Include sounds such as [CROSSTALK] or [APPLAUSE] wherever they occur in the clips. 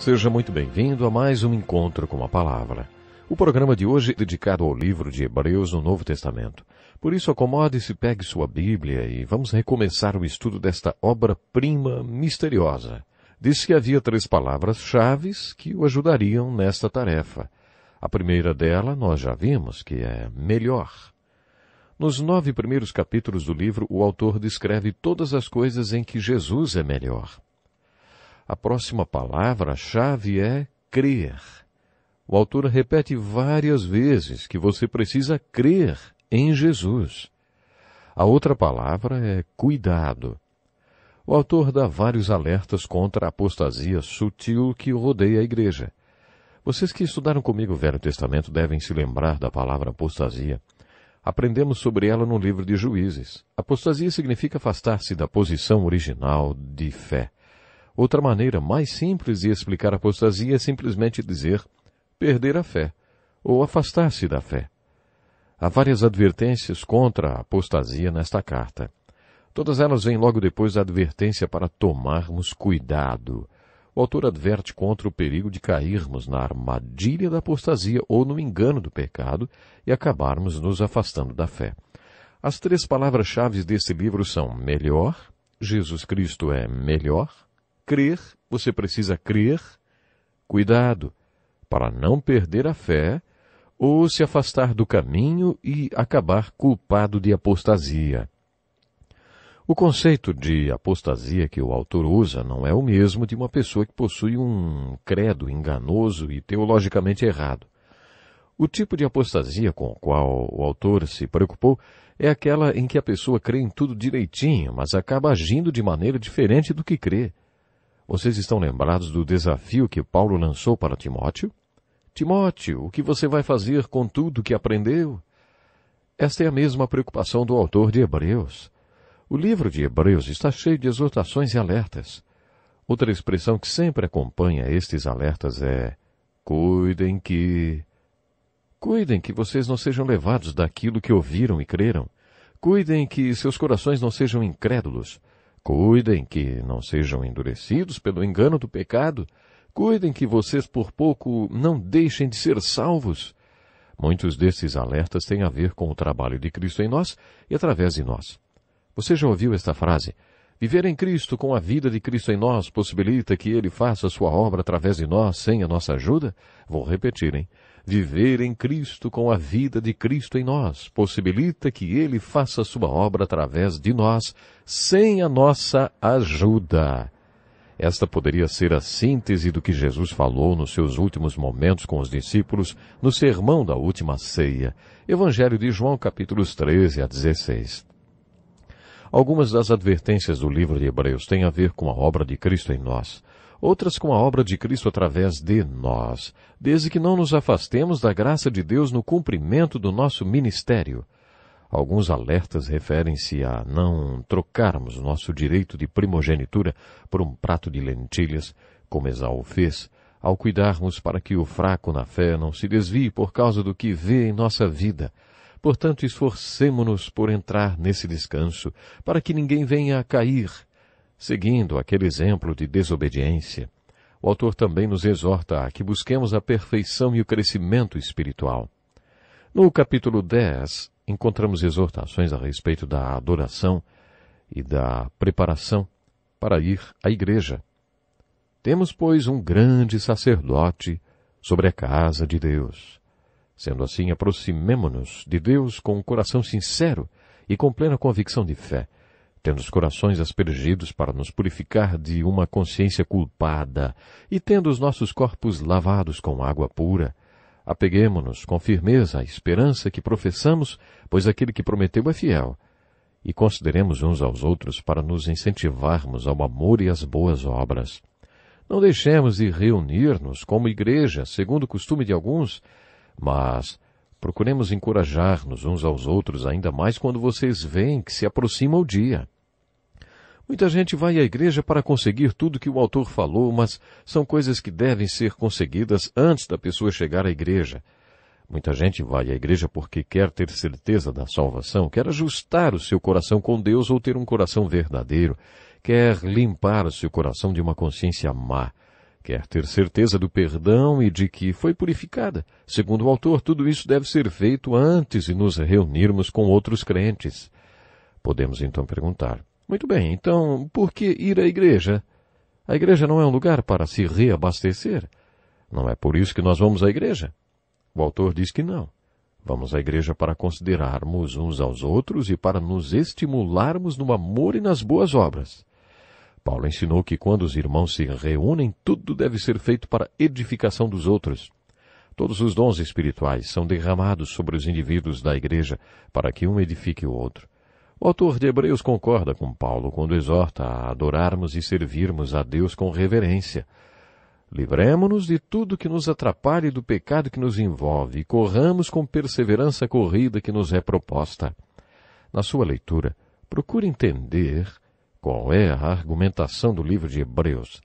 Seja muito bem-vindo a mais um encontro com a palavra. O programa de hoje é dedicado ao livro de Hebreus no Novo Testamento. Por isso, acomode-se, pegue sua Bíblia e vamos recomeçar o estudo desta obra-prima misteriosa. Disse que havia três palavras-chave que o ajudariam nesta tarefa. A primeira dela nós já vimos, que é melhor. Nos nove primeiros capítulos do livro, o autor descreve todas as coisas em que Jesus é melhor. A próxima palavra-chave é crer. O autor repete várias vezes que você precisa crer em Jesus. A outra palavra é cuidado. O autor dá vários alertas contra a apostasia sutil que rodeia a igreja. Vocês que estudaram comigo o Velho Testamento devem se lembrar da palavra apostasia. Aprendemos sobre ela no livro de Juízes. Apostasia significa afastar-se da posição original de fé. Outra maneira mais simples de explicar apostasia é simplesmente dizer perder a fé ou afastar-se da fé. Há várias advertências contra a apostasia nesta carta. Todas elas vêm logo depois da advertência para tomarmos cuidado. O autor adverte contra o perigo de cairmos na armadilha da apostasia ou no engano do pecado e acabarmos nos afastando da fé. As três palavras-chave desse livro são melhor, Jesus Cristo é melhor crer, você precisa crer. Cuidado, para não perder a fé ou se afastar do caminho e acabar culpado de apostasia. O conceito de apostasia que o autor usa não é o mesmo de uma pessoa que possui um credo enganoso e teologicamente errado. O tipo de apostasia com o qual o autor se preocupou é aquela em que a pessoa crê em tudo direitinho, mas acaba agindo de maneira diferente do que crê. Vocês estão lembrados do desafio que Paulo lançou para Timóteo? Timóteo, o que você vai fazer com tudo que aprendeu? Esta é a mesma preocupação do autor de Hebreus. O livro de Hebreus está cheio de exortações e alertas. Outra expressão que sempre acompanha estes alertas é: cuidem que. Cuidem que vocês não sejam levados daquilo que ouviram e creram. Cuidem que seus corações não sejam incrédulos. Cuidem que não sejam endurecidos pelo engano do pecado. Cuidem que vocês por pouco não deixem de ser salvos. Muitos desses alertas têm a ver com o trabalho de Cristo em nós e através de nós. Você já ouviu esta frase? Viver em Cristo com a vida de Cristo em nós possibilita que Ele faça sua obra através de nós sem a nossa ajuda? Vou repetir, hein? Viver em Cristo com a vida de Cristo em nós possibilita que Ele faça sua obra através de nós, sem a nossa ajuda. Esta poderia ser a síntese do que Jesus falou nos seus últimos momentos com os discípulos no sermão da última ceia. Evangelho de João, capítulos 13 a 16. Algumas das advertências do livro de Hebreus têm a ver com a obra de Cristo em nós outras com a obra de Cristo através de nós, desde que não nos afastemos da graça de Deus no cumprimento do nosso ministério. Alguns alertas referem-se a não trocarmos nosso direito de primogenitura por um prato de lentilhas, como Esaú fez, ao cuidarmos para que o fraco na fé não se desvie por causa do que vê em nossa vida. Portanto, esforcemo-nos por entrar nesse descanso, para que ninguém venha a cair Seguindo aquele exemplo de desobediência, o autor também nos exorta a que busquemos a perfeição e o crescimento espiritual. No capítulo 10, encontramos exortações a respeito da adoração e da preparação para ir à igreja. Temos, pois, um grande sacerdote sobre a casa de Deus. Sendo assim, aproximemo-nos de Deus com um coração sincero e com plena convicção de fé, tendo os corações aspergidos para nos purificar de uma consciência culpada e tendo os nossos corpos lavados com água pura, apeguemo-nos com firmeza à esperança que professamos, pois aquele que prometeu é fiel, e consideremos uns aos outros para nos incentivarmos ao amor e às boas obras. Não deixemos de reunir-nos como igreja, segundo o costume de alguns, mas Procuremos encorajar-nos uns aos outros ainda mais quando vocês veem que se aproxima o dia. Muita gente vai à igreja para conseguir tudo que o autor falou, mas são coisas que devem ser conseguidas antes da pessoa chegar à igreja. Muita gente vai à igreja porque quer ter certeza da salvação, quer ajustar o seu coração com Deus ou ter um coração verdadeiro, quer limpar o seu coração de uma consciência má. Quer ter certeza do perdão e de que foi purificada. Segundo o autor, tudo isso deve ser feito antes de nos reunirmos com outros crentes. Podemos então perguntar: Muito bem, então por que ir à igreja? A igreja não é um lugar para se reabastecer. Não é por isso que nós vamos à igreja? O autor diz que não. Vamos à igreja para considerarmos uns aos outros e para nos estimularmos no amor e nas boas obras. Paulo ensinou que quando os irmãos se reúnem, tudo deve ser feito para edificação dos outros. Todos os dons espirituais são derramados sobre os indivíduos da igreja para que um edifique o outro. O autor de Hebreus concorda com Paulo quando exorta a adorarmos e servirmos a Deus com reverência. Livremo-nos de tudo que nos atrapalhe do pecado que nos envolve e corramos com perseverança a corrida que nos é proposta. Na sua leitura, procure entender qual é a argumentação do livro de Hebreus,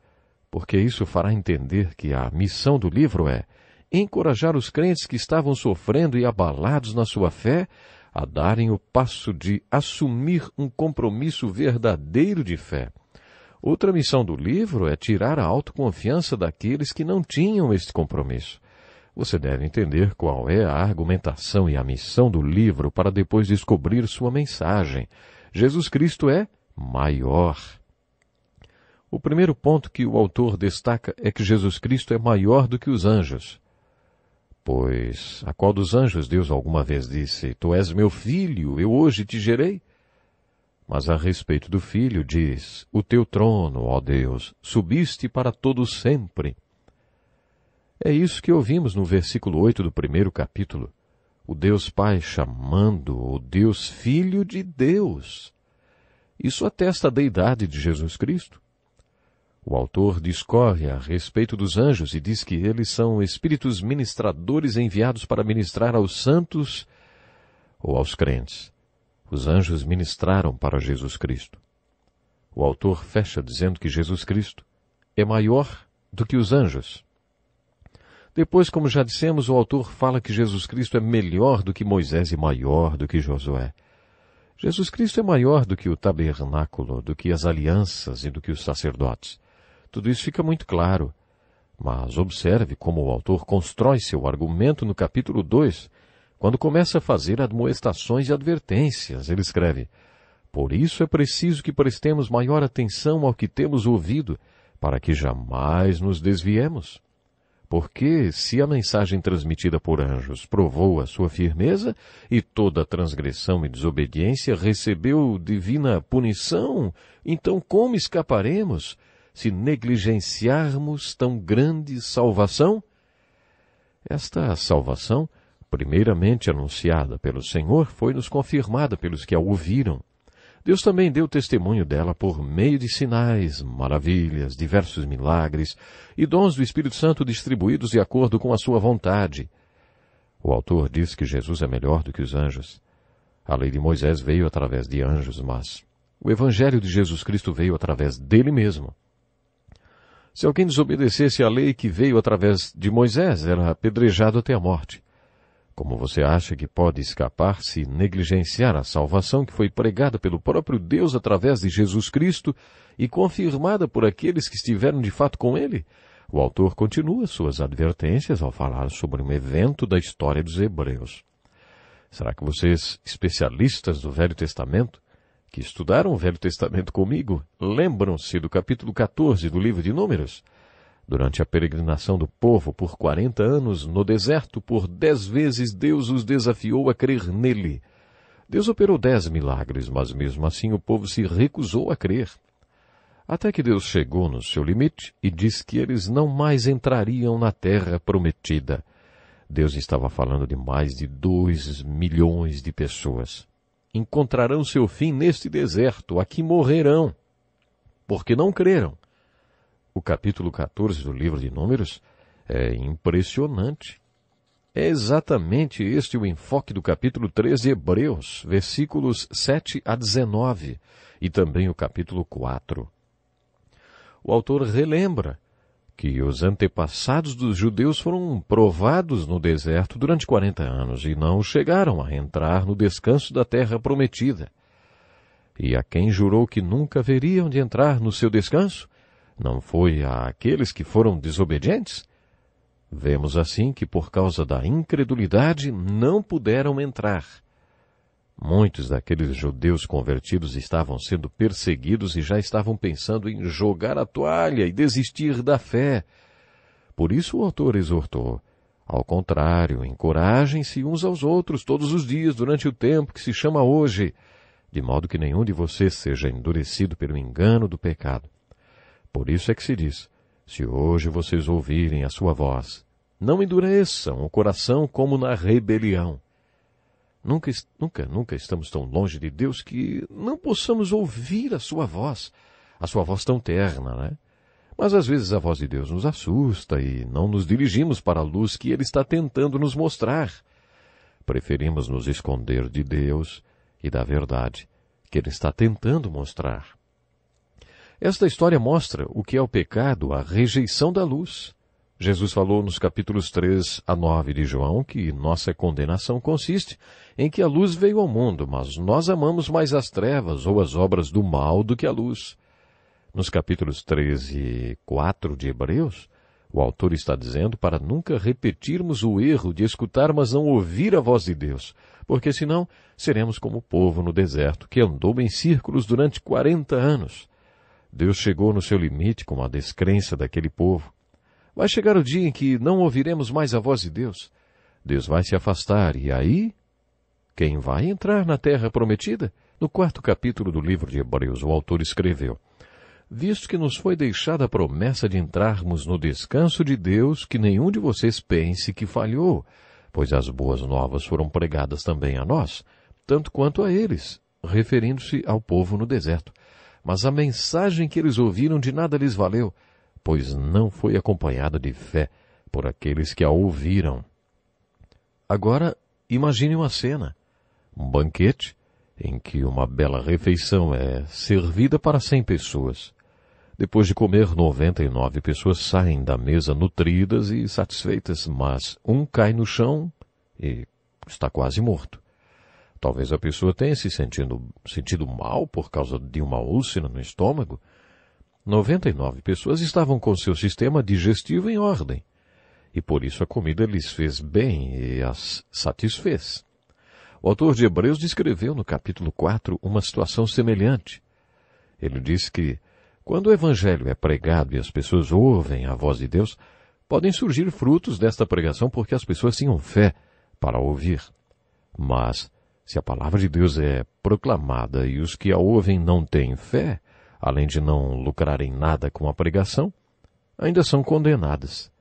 porque isso fará entender que a missão do livro é encorajar os crentes que estavam sofrendo e abalados na sua fé a darem o passo de assumir um compromisso verdadeiro de fé. Outra missão do livro é tirar a autoconfiança daqueles que não tinham este compromisso. Você deve entender qual é a argumentação e a missão do livro para depois descobrir sua mensagem. Jesus Cristo é maior. O primeiro ponto que o autor destaca é que Jesus Cristo é maior do que os anjos. Pois a qual dos anjos Deus alguma vez disse: Tu és meu filho, eu hoje te gerei? Mas a respeito do filho diz: O teu trono, ó Deus, subiste para todo sempre. É isso que ouvimos no versículo 8 do primeiro capítulo. O Deus Pai chamando o Deus Filho de Deus. Isso atesta a deidade de Jesus Cristo. O autor discorre a respeito dos anjos e diz que eles são espíritos ministradores enviados para ministrar aos santos ou aos crentes. Os anjos ministraram para Jesus Cristo. O autor fecha dizendo que Jesus Cristo é maior do que os anjos. Depois, como já dissemos, o autor fala que Jesus Cristo é melhor do que Moisés e maior do que Josué. Jesus Cristo é maior do que o tabernáculo, do que as alianças e do que os sacerdotes. Tudo isso fica muito claro. Mas observe como o autor constrói seu argumento no capítulo 2, quando começa a fazer admoestações e advertências. Ele escreve: Por isso é preciso que prestemos maior atenção ao que temos ouvido, para que jamais nos desviemos. Porque se a mensagem transmitida por anjos provou a sua firmeza e toda transgressão e desobediência recebeu divina punição, então como escaparemos se negligenciarmos tão grande salvação? Esta salvação, primeiramente anunciada pelo Senhor, foi nos confirmada pelos que a ouviram Deus também deu testemunho dela por meio de sinais, maravilhas, diversos milagres e dons do Espírito Santo distribuídos de acordo com a sua vontade. O autor diz que Jesus é melhor do que os anjos. A lei de Moisés veio através de anjos, mas o evangelho de Jesus Cristo veio através dele mesmo. Se alguém desobedecesse à lei que veio através de Moisés, era apedrejado até a morte. Como você acha que pode escapar se negligenciar a salvação que foi pregada pelo próprio Deus através de Jesus Cristo e confirmada por aqueles que estiveram de fato com ele? O autor continua suas advertências ao falar sobre um evento da história dos Hebreus. Será que vocês, especialistas do Velho Testamento, que estudaram o Velho Testamento comigo, lembram-se do capítulo 14 do livro de Números? Durante a peregrinação do povo por quarenta anos no deserto, por dez vezes Deus os desafiou a crer nele. Deus operou dez milagres, mas mesmo assim o povo se recusou a crer. Até que Deus chegou no seu limite e disse que eles não mais entrariam na terra prometida. Deus estava falando de mais de dois milhões de pessoas. Encontrarão seu fim neste deserto, aqui morrerão, porque não creram o capítulo 14 do livro de Números é impressionante. É exatamente este o enfoque do capítulo 13 Hebreus, versículos 7 a 19, e também o capítulo 4. O autor relembra que os antepassados dos judeus foram provados no deserto durante 40 anos e não chegaram a entrar no descanso da terra prometida. E a quem jurou que nunca veriam de entrar no seu descanso, não foi àqueles que foram desobedientes? Vemos assim que por causa da incredulidade não puderam entrar. Muitos daqueles judeus convertidos estavam sendo perseguidos e já estavam pensando em jogar a toalha e desistir da fé. Por isso o autor exortou: ao contrário, encorajem-se uns aos outros todos os dias durante o tempo que se chama hoje, de modo que nenhum de vocês seja endurecido pelo engano do pecado. Por isso é que se diz: Se hoje vocês ouvirem a sua voz, não endureçam o coração como na rebelião. Nunca, nunca, nunca estamos tão longe de Deus que não possamos ouvir a sua voz, a sua voz tão terna, né? Mas às vezes a voz de Deus nos assusta e não nos dirigimos para a luz que Ele está tentando nos mostrar. Preferimos nos esconder de Deus e da verdade que Ele está tentando mostrar. Esta história mostra o que é o pecado, a rejeição da luz. Jesus falou nos capítulos 3 a 9 de João que nossa condenação consiste em que a luz veio ao mundo, mas nós amamos mais as trevas ou as obras do mal do que a luz. Nos capítulos 13 e 4 de Hebreus, o autor está dizendo para nunca repetirmos o erro de escutar, mas não ouvir a voz de Deus, porque senão seremos como o povo no deserto que andou em círculos durante quarenta anos. Deus chegou no seu limite com a descrença daquele povo. Vai chegar o dia em que não ouviremos mais a voz de Deus. Deus vai se afastar, e aí? Quem vai entrar na terra prometida? No quarto capítulo do livro de Hebreus, o autor escreveu: Visto que nos foi deixada a promessa de entrarmos no descanso de Deus, que nenhum de vocês pense que falhou, pois as boas novas foram pregadas também a nós, tanto quanto a eles, referindo-se ao povo no deserto mas a mensagem que eles ouviram de nada lhes valeu, pois não foi acompanhada de fé por aqueles que a ouviram. Agora, imagine uma cena, um banquete, em que uma bela refeição é servida para cem pessoas. Depois de comer, noventa e nove pessoas saem da mesa nutridas e satisfeitas, mas um cai no chão e está quase morto. Talvez a pessoa tenha se sentindo, sentido mal por causa de uma úlcera no estômago. 99 pessoas estavam com seu sistema digestivo em ordem. E por isso a comida lhes fez bem e as satisfez. O autor de Hebreus descreveu no capítulo 4 uma situação semelhante. Ele diz que, quando o evangelho é pregado e as pessoas ouvem a voz de Deus, podem surgir frutos desta pregação porque as pessoas tinham fé para ouvir. Mas, se a palavra de Deus é proclamada e os que a ouvem não têm fé, além de não lucrarem nada com a pregação, ainda são condenadas.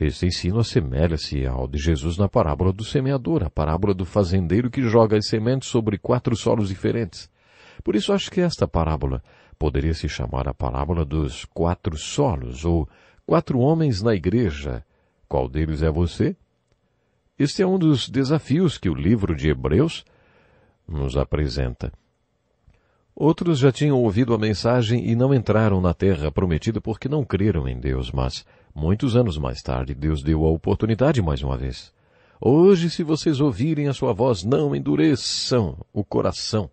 Este ensino assemelha-se ao de Jesus na parábola do semeador, a parábola do fazendeiro que joga as sementes sobre quatro solos diferentes. Por isso acho que esta parábola poderia se chamar a parábola dos quatro solos, ou quatro homens na igreja. Qual deles é você? Este é um dos desafios que o livro de Hebreus nos apresenta. Outros já tinham ouvido a mensagem e não entraram na terra prometida porque não creram em Deus, mas muitos anos mais tarde Deus deu a oportunidade mais uma vez. Hoje, se vocês ouvirem a sua voz, não endureçam o coração.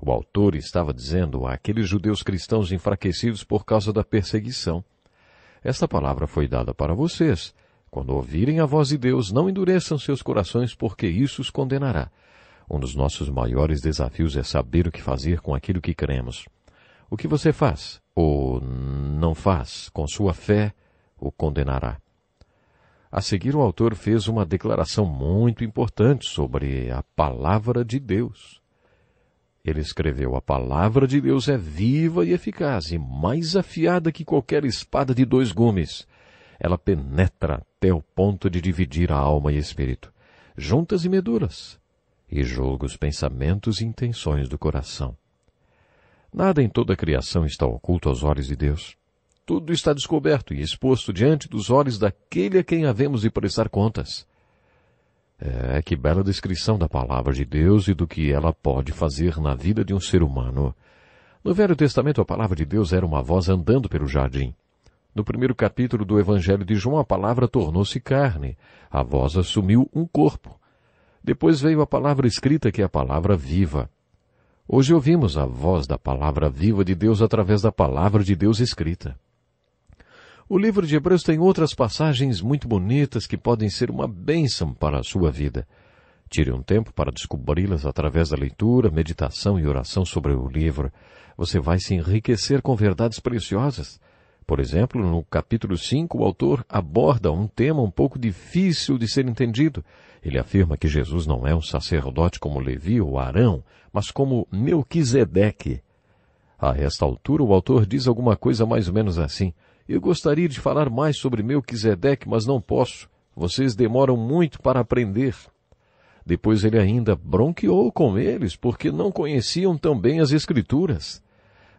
O autor estava dizendo àqueles judeus cristãos enfraquecidos por causa da perseguição. Esta palavra foi dada para vocês. Quando ouvirem a voz de Deus, não endureçam seus corações, porque isso os condenará. Um dos nossos maiores desafios é saber o que fazer com aquilo que cremos. O que você faz ou não faz com sua fé o condenará. A seguir, o autor fez uma declaração muito importante sobre a palavra de Deus. Ele escreveu: A palavra de Deus é viva e eficaz, e mais afiada que qualquer espada de dois gumes. Ela penetra até o ponto de dividir a alma e espírito, juntas e meduras, e julga os pensamentos e intenções do coração. Nada em toda a criação está oculto aos olhos de Deus. Tudo está descoberto e exposto diante dos olhos daquele a quem havemos de prestar contas. É, que bela descrição da palavra de Deus e do que ela pode fazer na vida de um ser humano. No Velho Testamento, a palavra de Deus era uma voz andando pelo jardim. No primeiro capítulo do Evangelho de João, a palavra tornou-se carne. A voz assumiu um corpo. Depois veio a palavra escrita, que é a palavra viva. Hoje ouvimos a voz da palavra viva de Deus através da palavra de Deus escrita. O livro de Hebreus tem outras passagens muito bonitas que podem ser uma bênção para a sua vida. Tire um tempo para descobri-las através da leitura, meditação e oração sobre o livro. Você vai se enriquecer com verdades preciosas. Por exemplo, no capítulo 5, o autor aborda um tema um pouco difícil de ser entendido, ele afirma que Jesus não é um sacerdote como Levi ou Arão, mas como Melquisedeque. A esta altura, o autor diz alguma coisa mais ou menos assim. Eu gostaria de falar mais sobre Melquisedeque, mas não posso. Vocês demoram muito para aprender. Depois ele ainda bronqueou com eles, porque não conheciam tão bem as Escrituras.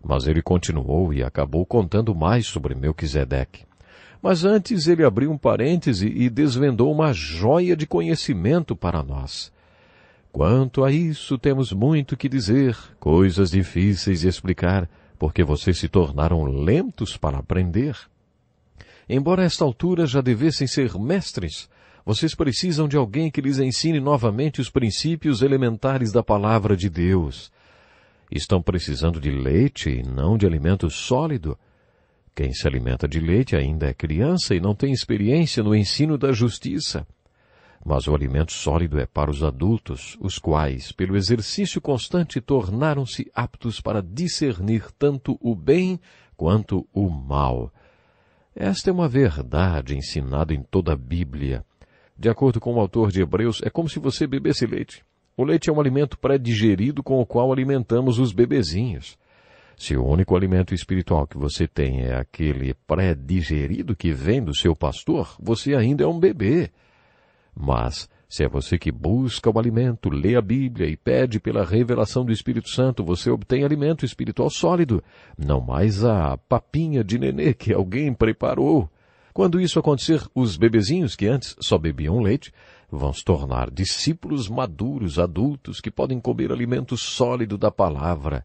Mas ele continuou e acabou contando mais sobre Melquisedeque. Mas antes ele abriu um parêntese e desvendou uma joia de conhecimento para nós. Quanto a isso, temos muito que dizer, coisas difíceis de explicar, porque vocês se tornaram lentos para aprender. Embora a esta altura já devessem ser mestres, vocês precisam de alguém que lhes ensine novamente os princípios elementares da palavra de Deus. Estão precisando de leite e não de alimento sólido, quem se alimenta de leite ainda é criança e não tem experiência no ensino da justiça. Mas o alimento sólido é para os adultos, os quais, pelo exercício constante, tornaram-se aptos para discernir tanto o bem quanto o mal. Esta é uma verdade ensinada em toda a Bíblia. De acordo com o autor de Hebreus, é como se você bebesse leite. O leite é um alimento pré-digerido com o qual alimentamos os bebezinhos. Se o único alimento espiritual que você tem é aquele pré-digerido que vem do seu pastor, você ainda é um bebê. Mas, se é você que busca o alimento, lê a Bíblia e pede pela revelação do Espírito Santo, você obtém alimento espiritual sólido, não mais a papinha de nenê que alguém preparou. Quando isso acontecer, os bebezinhos que antes só bebiam leite vão se tornar discípulos maduros, adultos, que podem comer alimento sólido da palavra.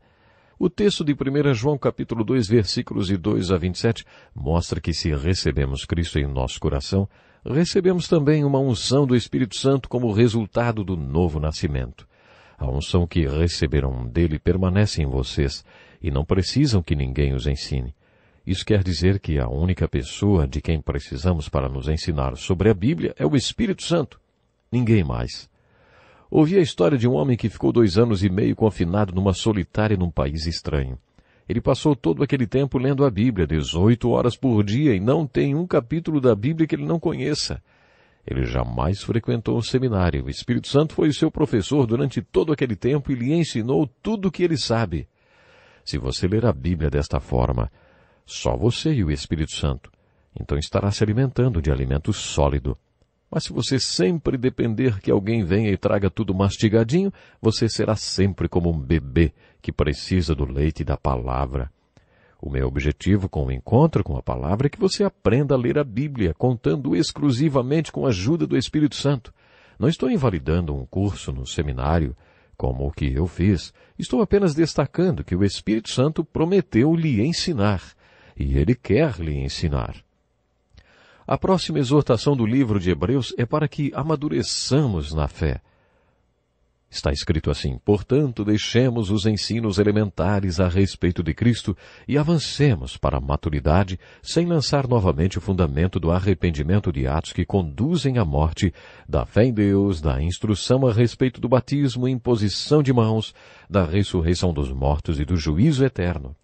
O texto de 1 João capítulo 2, versículos de 2 a 27 mostra que se recebemos Cristo em nosso coração, recebemos também uma unção do Espírito Santo como resultado do novo nascimento. A unção que receberam dele permanece em vocês e não precisam que ninguém os ensine. Isso quer dizer que a única pessoa de quem precisamos para nos ensinar sobre a Bíblia é o Espírito Santo. Ninguém mais. Ouvi a história de um homem que ficou dois anos e meio confinado numa solitária num país estranho. Ele passou todo aquele tempo lendo a Bíblia, 18 horas por dia, e não tem um capítulo da Bíblia que ele não conheça. Ele jamais frequentou um seminário. O Espírito Santo foi o seu professor durante todo aquele tempo e lhe ensinou tudo o que ele sabe. Se você ler a Bíblia desta forma, só você e o Espírito Santo, então estará se alimentando de alimento sólido. Mas se você sempre depender que alguém venha e traga tudo mastigadinho, você será sempre como um bebê que precisa do leite e da palavra. O meu objetivo com o encontro com a palavra é que você aprenda a ler a Bíblia, contando exclusivamente com a ajuda do Espírito Santo. Não estou invalidando um curso no seminário, como o que eu fiz. Estou apenas destacando que o Espírito Santo prometeu lhe ensinar, e ele quer lhe ensinar. A próxima exortação do livro de Hebreus é para que amadureçamos na fé. Está escrito assim: Portanto, deixemos os ensinos elementares a respeito de Cristo e avancemos para a maturidade, sem lançar novamente o fundamento do arrependimento de atos que conduzem à morte, da fé em Deus, da instrução a respeito do batismo, imposição de mãos, da ressurreição dos mortos e do juízo eterno.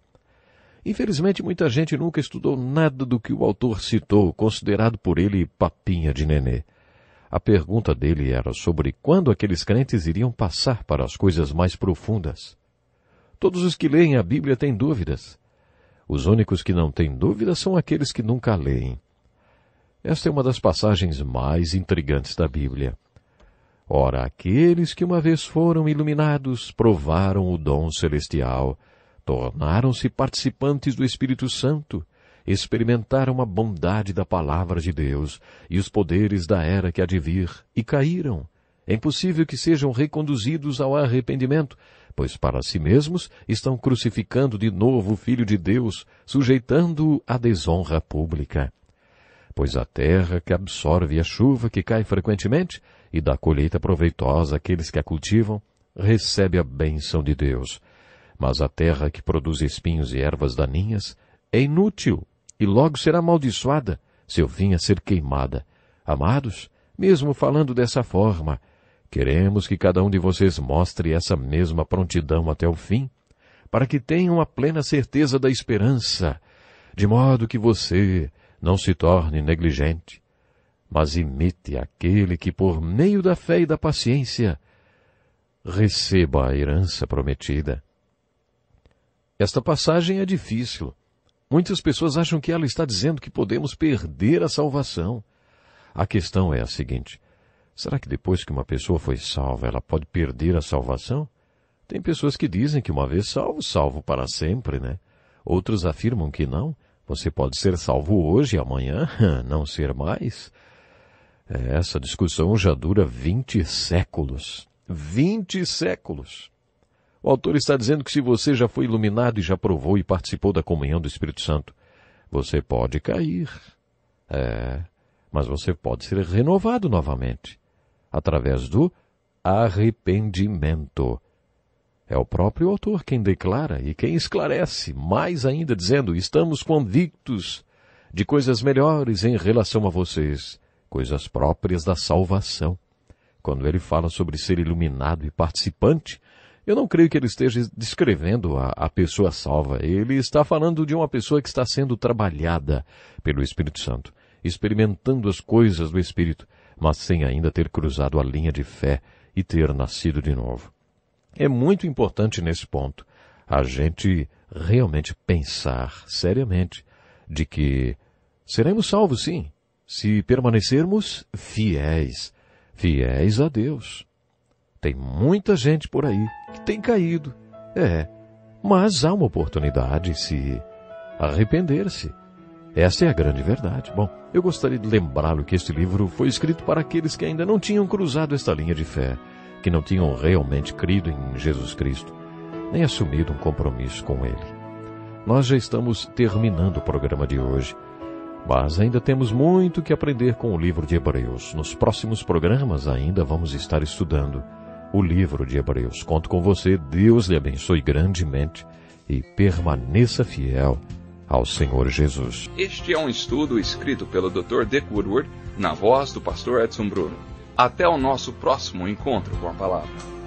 Infelizmente, muita gente nunca estudou nada do que o autor citou, considerado por ele papinha de nenê. A pergunta dele era sobre quando aqueles crentes iriam passar para as coisas mais profundas. Todos os que leem a Bíblia têm dúvidas. Os únicos que não têm dúvidas são aqueles que nunca leem. Esta é uma das passagens mais intrigantes da Bíblia. Ora, aqueles que uma vez foram iluminados provaram o dom celestial tornaram-se participantes do Espírito Santo, experimentaram a bondade da palavra de Deus e os poderes da era que há de vir e caíram. É impossível que sejam reconduzidos ao arrependimento, pois para si mesmos estão crucificando de novo o Filho de Deus, sujeitando-o à desonra pública. Pois a terra que absorve a chuva que cai frequentemente e dá colheita proveitosa àqueles que a cultivam, recebe a bênção de Deus mas a terra que produz espinhos e ervas daninhas é inútil e logo será amaldiçoada, seu fim a ser queimada. Amados, mesmo falando dessa forma, queremos que cada um de vocês mostre essa mesma prontidão até o fim, para que tenham a plena certeza da esperança, de modo que você não se torne negligente, mas imite aquele que, por meio da fé e da paciência, receba a herança prometida. Esta passagem é difícil. Muitas pessoas acham que ela está dizendo que podemos perder a salvação. A questão é a seguinte: será que depois que uma pessoa foi salva, ela pode perder a salvação? Tem pessoas que dizem que uma vez salvo, salvo para sempre, né? Outros afirmam que não. Você pode ser salvo hoje e amanhã [LAUGHS] não ser mais. Essa discussão já dura 20 séculos. 20 séculos. O autor está dizendo que se você já foi iluminado e já provou e participou da comunhão do Espírito Santo, você pode cair. É, mas você pode ser renovado novamente através do arrependimento. É o próprio autor quem declara e quem esclarece, mais ainda dizendo: estamos convictos de coisas melhores em relação a vocês, coisas próprias da salvação. Quando ele fala sobre ser iluminado e participante, eu não creio que ele esteja descrevendo a, a, pessoa salva. Ele está falando de uma pessoa que está sendo trabalhada pelo Espírito Santo, experimentando as coisas do Espírito, mas sem ainda ter cruzado a linha de fé e ter nascido de novo. É muito importante nesse ponto a gente realmente pensar seriamente de que seremos salvos sim, se permanecermos fiéis, fiéis a Deus. Tem muita gente por aí que tem caído. É. Mas há uma oportunidade se arrepender-se. Essa é a grande verdade. Bom, eu gostaria de lembrá-lo que este livro foi escrito para aqueles que ainda não tinham cruzado esta linha de fé, que não tinham realmente crido em Jesus Cristo, nem assumido um compromisso com Ele. Nós já estamos terminando o programa de hoje, mas ainda temos muito que aprender com o livro de Hebreus. Nos próximos programas ainda vamos estar estudando o livro de Hebreus. Conto com você, Deus lhe abençoe grandemente e permaneça fiel ao Senhor Jesus. Este é um estudo escrito pelo Dr. Dick Woodward, na voz do pastor Edson Bruno. Até o nosso próximo encontro com a palavra.